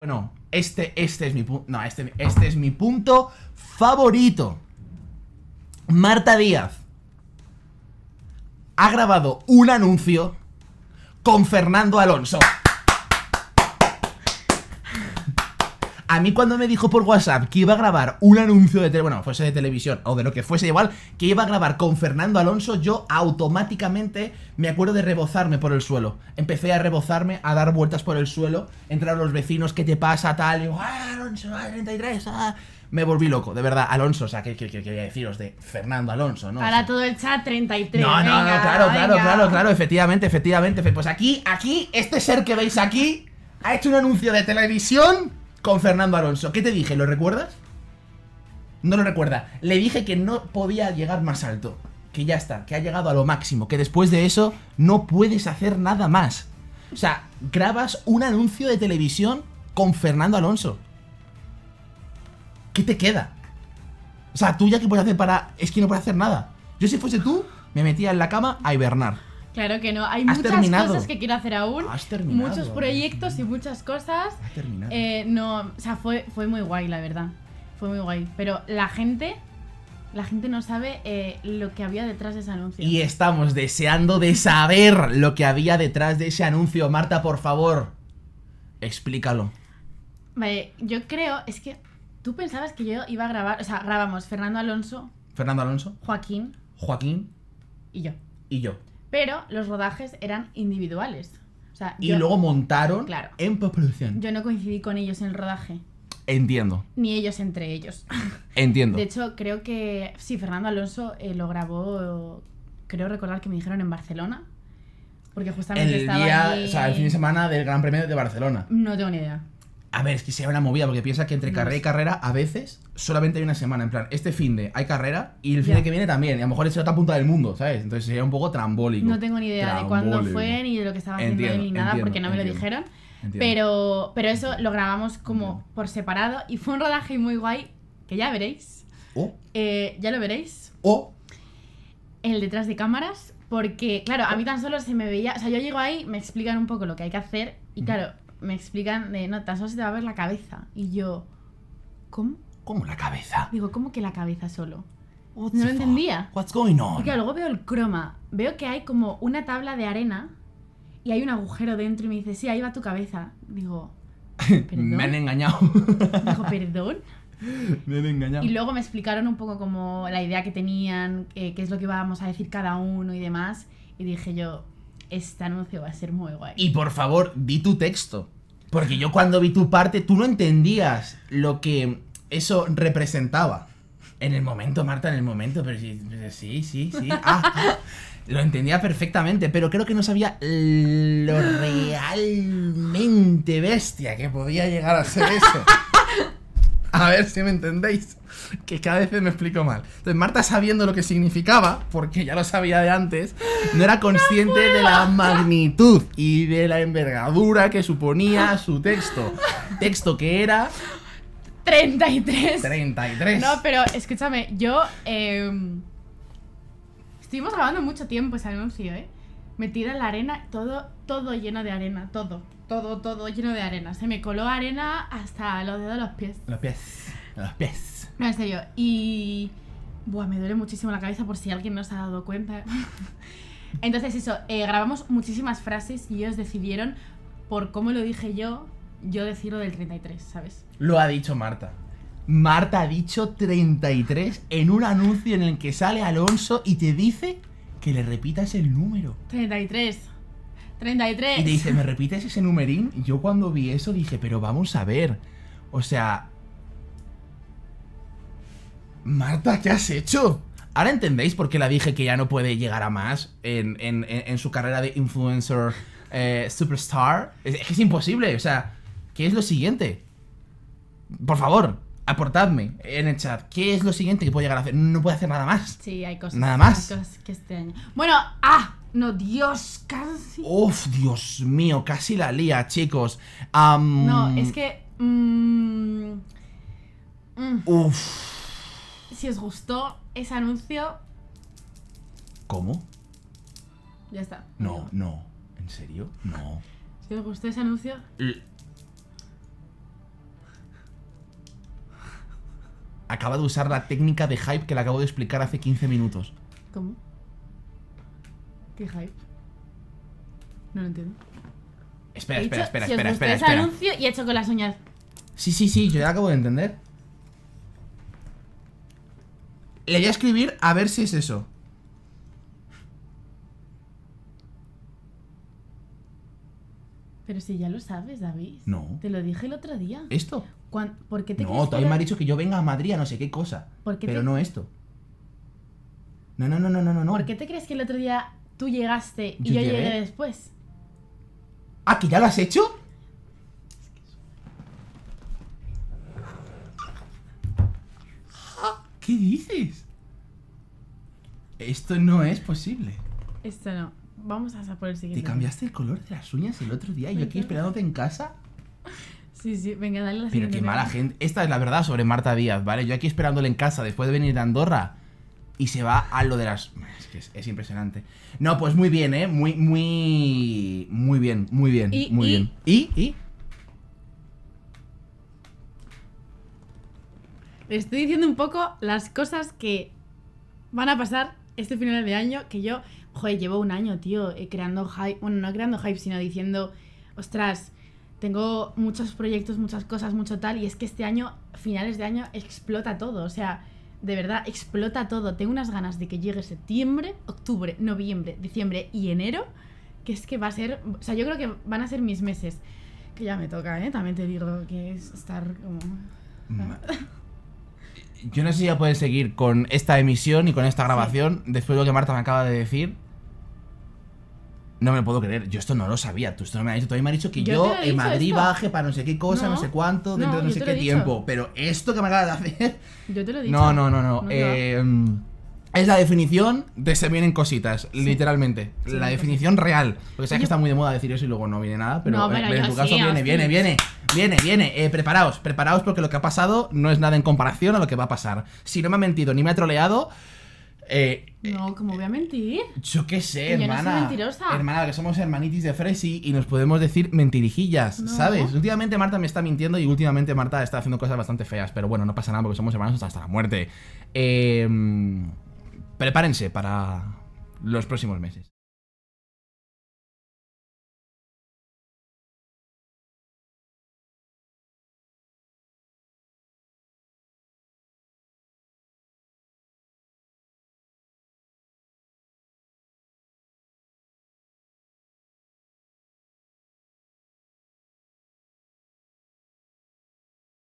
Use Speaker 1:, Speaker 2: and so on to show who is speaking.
Speaker 1: Bueno, este, este es mi No, este, este es mi punto favorito. Marta Díaz ha grabado un anuncio con Fernando Alonso. A mí cuando me dijo por WhatsApp que iba a grabar un anuncio de bueno, fuese de televisión o de lo que fuese igual, que iba a grabar con Fernando Alonso, yo automáticamente me acuerdo de rebozarme por el suelo. Empecé a rebozarme, a dar vueltas por el suelo, entrar a los vecinos, ¿qué te pasa? Tal, y digo, ¡ah, Alonso, 33, ah, ah! me volví loco, de verdad, Alonso, o sea, ¿qué quería deciros de Fernando Alonso, ¿no? Para
Speaker 2: todo el chat 33. No, no, no, claro, claro, claro,
Speaker 1: claro, efectivamente, efectivamente. Pues aquí, aquí, este ser que veis aquí ha hecho un anuncio de televisión con Fernando Alonso. ¿Qué te dije? ¿Lo recuerdas? No lo recuerda. Le dije que no podía llegar más alto. Que ya está, que ha llegado a lo máximo. Que después de eso no puedes hacer nada más. O sea, grabas un anuncio de televisión con Fernando Alonso. ¿Qué te queda? O sea, tú ya que puedes hacer para... Es que no puedes hacer nada. Yo si fuese tú, me metía en la cama a hibernar.
Speaker 2: Claro que no, hay muchas cosas que quiero hacer aún, muchos proyectos y muchas cosas. terminado. Eh, no, o sea, fue, fue muy guay, la verdad. Fue muy guay. Pero la gente, la gente no sabe eh, lo que había detrás de ese anuncio.
Speaker 1: Y estamos deseando de saber lo que había detrás de ese anuncio. Marta, por favor, explícalo.
Speaker 2: Vale, yo creo, es que tú pensabas que yo iba a grabar, o sea, grabamos Fernando Alonso.
Speaker 1: Fernando Alonso. Joaquín. Joaquín. Y yo. Y yo.
Speaker 2: Pero los rodajes eran individuales. y luego
Speaker 1: montaron en postproducción. Yo
Speaker 2: no coincidí con ellos en el rodaje. Entiendo. Ni ellos entre ellos.
Speaker 1: Entiendo. De
Speaker 2: hecho, creo que sí, Fernando Alonso eh, lo grabó, creo recordar que me dijeron en Barcelona. Porque justamente el día, o sea, el fin de
Speaker 1: semana del Gran Premio de Barcelona.
Speaker 2: No tengo ni idea.
Speaker 1: A ver, es que sería una movida, porque piensa que entre carrera y carrera a veces solamente hay una semana. En plan, este fin de hay carrera y el fin de que viene también. Y a lo mejor es la otra punta del mundo, ¿sabes? Entonces sería un poco trambólico. No
Speaker 2: tengo ni idea de cuándo fue, ni de lo que estaba haciendo ni nada, porque no me lo dijeron.
Speaker 1: Pero,
Speaker 2: pero eso lo grabamos como por separado y fue un rodaje muy guay que ya veréis. Oh. Eh, ya lo veréis. o, oh. El detrás de cámaras. Porque, claro, a mí tan solo se me veía. O sea, yo llego ahí, me explican un poco lo que hay que hacer. Y claro, me explican de no, tan solo se te va a ver la cabeza. Y yo, ¿cómo? ¿Cómo la cabeza? Digo, ¿cómo que la cabeza solo? no lo entendía.
Speaker 1: What's going on? Y
Speaker 2: luego veo el croma. Veo que hay como una tabla de arena y hay un agujero dentro y me dice, sí, ahí va tu cabeza. Digo,
Speaker 1: me han engañado. Digo, perdón. Me han engañado. Y luego
Speaker 2: me explicaron un poco como la idea que tenían, eh, qué es lo que íbamos a decir cada uno y demás. Y dije yo, este anuncio va a ser muy guay. Y por
Speaker 1: favor, di tu texto. Porque yo cuando vi tu parte, tú no entendías lo que eso representaba. En el momento, Marta, en el momento, pero sí, pues sí, sí. Ah, ah. lo entendía perfectamente, pero creo que no sabía lo realmente bestia que podía llegar a ser eso. A ver si me entendéis. Que cada vez me explico mal. Entonces, Marta, sabiendo lo que significaba, porque ya lo sabía de antes, no era consciente de la magnitud y de la envergadura que suponía su texto. Texto que era.
Speaker 2: 33.
Speaker 1: 33. No,
Speaker 2: pero escúchame, yo. Em, estuvimos grabando mucho tiempo ese anuncio, ¿eh? Me en la arena, todo, todo lleno de arena, todo, todo, todo lleno de arena. Se me coló arena hasta los dedos de los pies.
Speaker 1: Los pies, los pies.
Speaker 2: No, en serio, y... Buah, me duele muchísimo la cabeza por si alguien no se ha dado cuenta. Entonces eso, eh, grabamos muchísimas frases y ellos decidieron, por cómo lo dije yo, yo decirlo del 33, ¿sabes?
Speaker 1: Lo ha dicho Marta. Marta ha dicho 33 en un anuncio en el que sale Alonso y te dice que le repitas el número.
Speaker 2: 33. 33. Y te dice, ¿me
Speaker 1: repites ese numerín? yo cuando vi eso dije, pero vamos a ver. O sea... Marta, ¿qué has hecho? Ahora entendéis por qué la dije que ya no puede llegar a más en, su carrera de influencer eh, superstar. Es, que es imposible, o sea, ¿qué es lo siguiente? Por favor, aportadme en el chat qué es lo siguiente que puedo llegar a hacer. No puedo hacer nada más.
Speaker 2: Sí, hay cosas. Nada más. que este Bueno, ah, no, Dios, casi.
Speaker 1: Uf, Dios mío, casi la lía, chicos. No, es
Speaker 2: que. Mm, mm. Uf. Si os gustó ese anuncio. ¿Cómo? Ya está.
Speaker 1: No, no. ¿En serio? No.
Speaker 2: Si os gustó ese anuncio.
Speaker 1: acaba de usar la técnica de hype que le acabo de explicar hace 15 minutos.
Speaker 2: ¿Cómo? ¿Qué hype? No lo entiendo.
Speaker 1: Espera, espera, espera, espera, si espera, os espera,
Speaker 2: anuncio y hecho con las uñas.
Speaker 1: Sí, sí, sí, yo ya acabo de entender. Le voy a escribir a ver si es eso.
Speaker 2: Pero si ya lo sabes, David. No. Te lo dije el otro día. ¿Esto? ¿Por qué te No, todavía me ha dicho
Speaker 1: que yo venga a Madrid a no sé qué cosa. pero no esto. No, no, no, no, no, no. ¿Por qué
Speaker 2: te crees que el otro día tú llegaste y yo, llegué? después?
Speaker 1: ¿Ah, que ya lo has hecho? ¿Qué dices? Esto no es posible.
Speaker 2: Esto no. Vamos a por
Speaker 1: el siguiente. ¿Te cambiaste el color de las uñas el otro día? ¿Y yo aquí esperándote en casa?
Speaker 2: Sí, sí, venga, dale la Pero qué mala
Speaker 1: gente. Esta es la verdad sobre Marta Díaz, ¿vale? Yo aquí esperándole en casa después de venir de Andorra y se va a lo de las. Es que es, impresionante. No, pues muy bien, ¿eh? Muy, muy. Muy bien, muy bien, muy bien. ¿Y? ¿Y?
Speaker 2: Estoy diciendo un poco las cosas que van a pasar este final de año que yo, joder, llevo un año, tío, eh, creando hype, bueno, no creando hype, sino diciendo, ostras, tengo muchos proyectos, muchas cosas, mucho tal, y es que este año, finales de año, explota todo, o sea, de verdad, explota todo. Tengo unas ganas de que llegue septiembre, octubre, noviembre, diciembre y enero, que es que va a ser, o sea, yo creo que van a ser mis meses, que ya me toca, ¿eh? También te digo que es estar como...
Speaker 1: Mm. Yo no sé si ya puedes seguir con esta emisión y con esta grabación, después de lo que Marta me acaba de decir. No me puedo creer, yo esto no lo sabía, tú esto no me has dicho, todavía me has dicho que yo, en Madrid baje para no sé qué cosa, no, sé cuánto, dentro de no sé qué tiempo, pero esto que me acabas de hacer... Yo te lo he No, no, no, no. Eh, es la definición de se vienen cositas, literalmente. la definición real. Porque sabes que está muy de moda decir eso y luego no viene nada, pero, eh, en tu caso viene, viene, viene, viene, eh, viene, preparaos, preparaos porque lo que ha pasado no es nada en comparación a lo que va a pasar. Si no me ha mentido ni me ha troleado... Eh,
Speaker 2: no, eh, como voy a mentir?
Speaker 1: Yo qué sé, hermana. Yo no mentirosa. Hermana, que somos hermanitis de Fresi y nos podemos decir mentirijillas, ¿sabes? Últimamente Marta me está mintiendo y últimamente Marta está haciendo cosas bastante feas, pero bueno, no pasa nada porque somos hermanos hasta la muerte. Em, prepárense para los próximos meses.